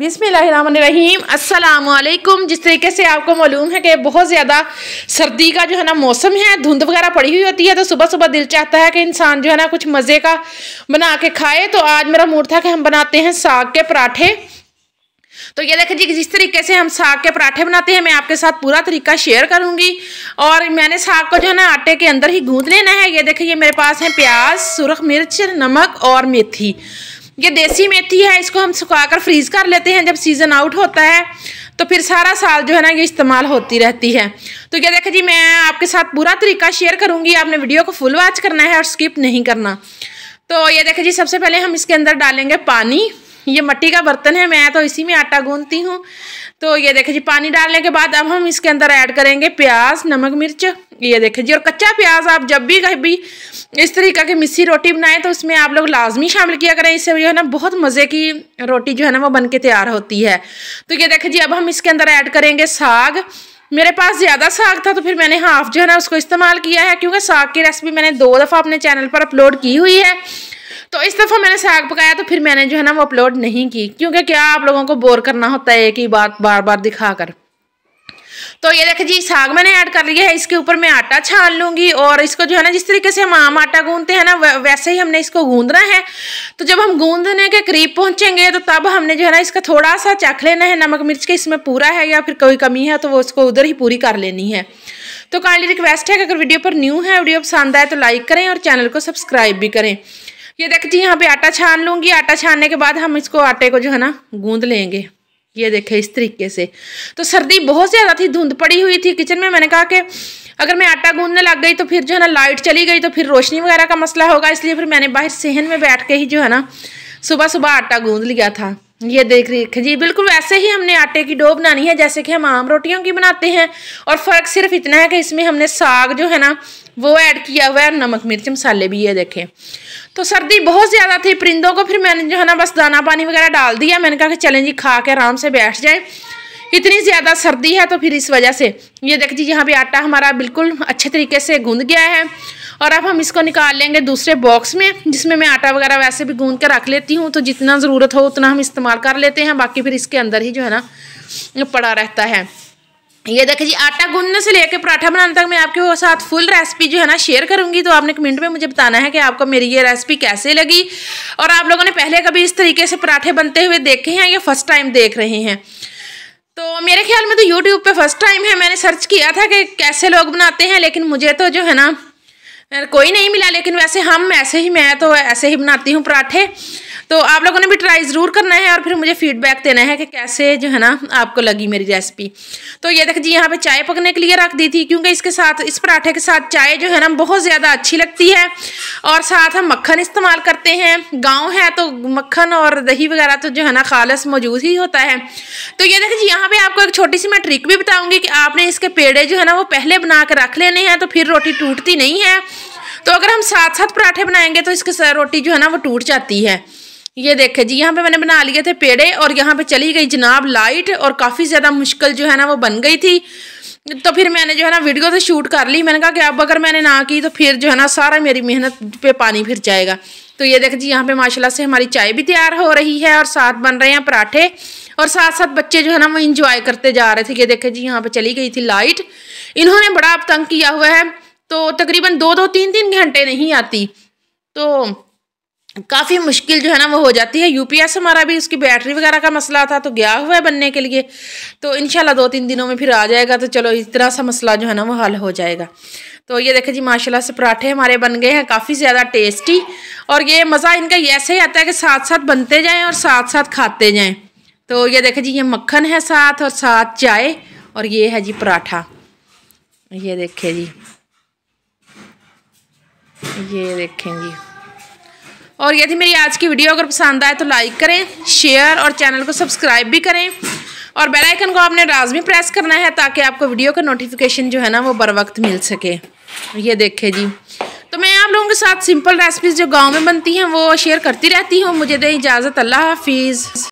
बिसमीम असलकुम जिस तरीके से आपको मालूम है कि बहुत ज़्यादा सर्दी का जो है ना मौसम है धुंध वगैरह पड़ी हुई होती है तो सुबह सुबह दिल चाहता है कि इंसान जो है ना कुछ मज़े का बना के खाए तो आज मेरा मूड था कि हम बनाते हैं साग के पराठे तो ये देखें जी जिस तरीके से हम साग के पराठे बनाते हैं मैं आपके साथ पूरा तरीका शेयर करूँगी और मैंने साग को जो है ना आटे के अंदर ही गूँध लेना है ये देखें ये मेरे पास है प्याज सुरख मिर्च नमक और मेथी ये देसी मेथी है इसको हम सुखाकर फ्रीज कर लेते हैं जब सीज़न आउट होता है तो फिर सारा साल जो है ना ये इस्तेमाल होती रहती है तो क्या देखा जी मैं आपके साथ पूरा तरीका शेयर करूँगी आपने वीडियो को फुल वॉच करना है और स्किप नहीं करना तो ये देखा जी सबसे पहले हम इसके अंदर डालेंगे पानी ये मट्टी का बर्तन है मैं तो इसी में आटा गूंदती हूँ तो ये देखा जी पानी डालने के बाद अब हम इसके अंदर ऐड करेंगे प्याज नमक मिर्च ये देखें जी और कच्चा प्याज आप जब भी कभी इस तरीका की मिस्सी रोटी बनाएं तो उसमें आप लोग लाजमी शामिल किया करें इससे जो है ना बहुत मज़े की रोटी जो है ना वो बन के तैयार होती है तो ये देखें जी अब हम इसके अंदर ऐड करेंगे साग मेरे पास ज़्यादा साग था तो फिर मैंने हाफ जो है ना उसको इस्तेमाल किया है क्योंकि साग की रेसिपी मैंने दो दफ़ा अपने चैनल पर अपलोड की हुई है तो इस दफ़ा मैंने साग पकाया तो फिर मैंने जो है ना वो अपलोड नहीं की क्योंकि क्या आप लोगों को बोर करना होता है एक ही बात बार बार दिखा कर तो ये देखिए जी साग मैंने ऐड कर लिया है इसके ऊपर मैं आटा छान लूँगी और इसको जो है ना जिस तरीके से हम आम आटा गूंदते हैं ना वैसे ही हमने इसको गूंदना है तो जब हम गूंदने के करीब पहुँचेंगे तो तब हमने जो है ना इसका थोड़ा सा चख लेना है नमक मिर्च के इसमें पूरा है या फिर कोई कमी है तो वो उसको उधर ही पूरी कर लेनी है तो काइंडली रिक्वेस्ट है कि अगर वीडियो पर न्यू है वीडियो पसंद आए तो लाइक करें और चैनल को सब्सक्राइब भी करें ये देखिए यहाँ पे आटा छान लूँगी आटा छानने के बाद हम इसको आटे को जो है ना गूँध लेंगे ये देखे इस तरीके से तो सर्दी बहुत ज़्यादा थी धुंध पड़ी हुई थी किचन में मैंने कहा कि अगर मैं आटा गूंदने लग गई तो फिर जो है ना लाइट चली गई तो फिर रोशनी वगैरह का मसला होगा इसलिए फिर मैंने बाहर सेहन में बैठ के ही जो है ना सुबह सुबह आटा गूंद लिया था ये देख रही जी बिल्कुल वैसे ही हमने आटे की डो बनानी है जैसे कि हम आम रोटियों की बनाते हैं और फ़र्क सिर्फ इतना है कि इसमें हमने साग जो है ना वो ऐड किया हुआ है नमक मिर्च मसाले भी ये देखें तो सर्दी बहुत ज़्यादा थी परिंदों को फिर मैंने जो है ना बस दाना पानी वगैरह डाल दिया मैंने कहा कि चलें जी खा के आराम से बैठ जाए इतनी ज़्यादा सर्दी है तो फिर इस वजह से ये देख जी यहाँ पर आटा हमारा बिल्कुल अच्छे तरीके से गूँध गया है और अब हम इसको निकाल लेंगे दूसरे बॉक्स में जिसमें मैं आटा वगैरह वैसे भी गूँध के रख लेती हूँ तो जितना ज़रूरत हो उतना हम इस्तेमाल कर लेते हैं बाकी फिर इसके अंदर ही जो है ना पड़ा रहता है ये देखिए जी आटा गूंदने से लेकर पराठा बनाने तक मैं आपके साथ फुल रेसिपी जो है ना शेयर करूंगी तो आपने कमेंट में मुझे बताना है कि आपको मेरी ये रेसिपी कैसे लगी और आप लोगों ने पहले कभी इस तरीके से पराठे बनते हुए देखे हैं या फर्स्ट टाइम देख रहे हैं तो मेरे ख्याल में तो यूट्यूब पर फर्स्ट टाइम है मैंने सर्च किया था कि कैसे लोग बनाते हैं लेकिन मुझे तो जो है ना कोई नहीं मिला लेकिन वैसे हम ऐसे ही मैं तो ऐसे ही बनाती हूँ पराठे तो आप लोगों ने भी ट्राई ज़रूर करना है और फिर मुझे फीडबैक देना है कि कैसे जो है ना आपको लगी मेरी रेसिपी तो ये देखिए जी यहाँ पे चाय पकने के लिए रख दी थी क्योंकि इसके साथ इस पराठे के साथ चाय जो है ना बहुत ज़्यादा अच्छी लगती है और साथ हम मक्खन इस्तेमाल करते हैं गाँव है तो मक्खन और दही वगैरह तो जो है ना खालस मौजूद ही होता है तो ये देखिए जी यहाँ पर आपको एक छोटी सी मैं ट्रिक भी बताऊँगी कि आपने इसके पेड़े जो है ना वो पहले बना के रख लेने हैं तो फिर रोटी टूटती नहीं है तो अगर हम साथ साथ पराठे बनाएंगे तो इसके रोटी जो है ना वो टूट जाती है ये देखे जी यहाँ पे मैंने बना लिए थे पेड़े और यहाँ पे चली गई जनाब लाइट और काफ़ी ज़्यादा मुश्किल जो है ना वो बन गई थी तो फिर मैंने जो है ना वीडियो से शूट कर ली मैंने कहा कि अब अगर मैंने ना की तो फिर जो है ना सारा मेरी मेहनत पे पानी फिर जाएगा तो ये देखे जी यहाँ पे माशाल्लाह से हमारी चाय भी तैयार हो रही है और साथ बन रहे हैं पराठे और साथ साथ बच्चे जो है ना वो इंजॉय करते जा रहे थे ये देखे जी यहाँ पे चली गई थी लाइट इन्होंने बड़ा अब तंग किया हुआ है तो तकरीबन दो दो तीन तीन घंटे नहीं आती तो काफ़ी मुश्किल जो है ना वो हो जाती है यूपीएस हमारा भी उसकी बैटरी वगैरह का मसला था तो गया हुआ है बनने के लिए तो इन दो तीन दिनों में फिर आ जाएगा तो चलो इस तरह सा मसला जो है ना वो हल हो जाएगा तो ये देखें जी माशाल्लाह से पराठे हमारे बन गए हैं काफ़ी ज़्यादा टेस्टी और ये मज़ा इनका ऐसे ही आता है कि साथ साथ बनते जाएँ और साथ साथ खाते जाएँ तो ये देखें जी ये मक्खन है साथ और साथ चाय और ये है जी पराठा ये देखें जी ये देखें जी और यदि मेरी आज की वीडियो अगर पसंद आए तो लाइक करें शेयर और चैनल को सब्सक्राइब भी करें और बेल आइकन को आपने लाजमी प्रेस करना है ताकि आपको वीडियो का नोटिफिकेशन जो है ना वो बर वक्त मिल सके ये देखे जी तो मैं आप लोगों के साथ सिंपल रेसिपीज़ जो गांव में बनती हैं वो शेयर करती रहती हूँ मुझे दें इजाज़त अल्लाह हाफिज़